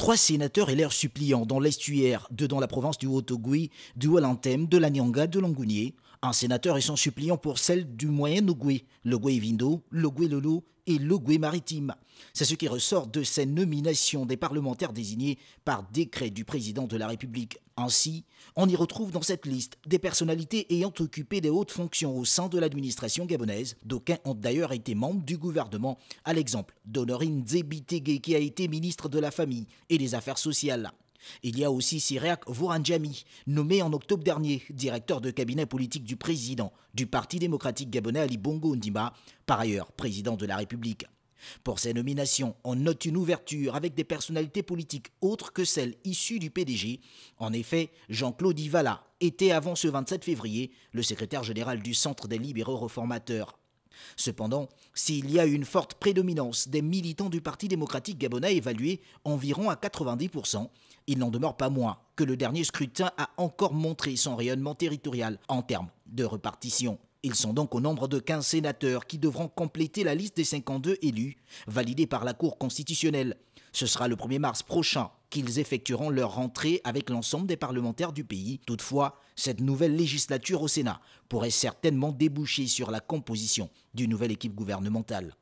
Trois sénateurs et leurs suppliants dans l'estuaire, de dans la province du Haut-Ogoui, du Walantem, de la Nyanga, de Longounier un sénateur et son suppliant pour celle du moyen Ogoué, le Vindo, Lolo et Logwe Maritime. C'est ce qui ressort de ces nominations des parlementaires désignés par décret du président de la République. Ainsi, on y retrouve dans cette liste des personnalités ayant occupé des hautes fonctions au sein de l'administration gabonaise. D'aucuns ont d'ailleurs été membres du gouvernement, à l'exemple d'Honorine Zebitege qui a été ministre de la Famille et des Affaires sociales. Il y a aussi Cyriac Vouranjami, nommé en octobre dernier directeur de cabinet politique du président du Parti démocratique gabonais Ali Bongo Ondimba, par ailleurs président de la République. Pour ces nominations, on note une ouverture avec des personnalités politiques autres que celles issues du PDG. En effet, Jean-Claude Ivala était avant ce 27 février le secrétaire général du Centre des libéraux réformateurs Cependant, s'il y a une forte prédominance des militants du Parti démocratique gabonais évaluée environ à 90%, il n'en demeure pas moins que le dernier scrutin a encore montré son rayonnement territorial en termes de repartition. Ils sont donc au nombre de 15 sénateurs qui devront compléter la liste des 52 élus, validés par la Cour constitutionnelle. Ce sera le 1er mars prochain qu'ils effectueront leur rentrée avec l'ensemble des parlementaires du pays. Toutefois, cette nouvelle législature au Sénat pourrait certainement déboucher sur la composition d'une nouvelle équipe gouvernementale.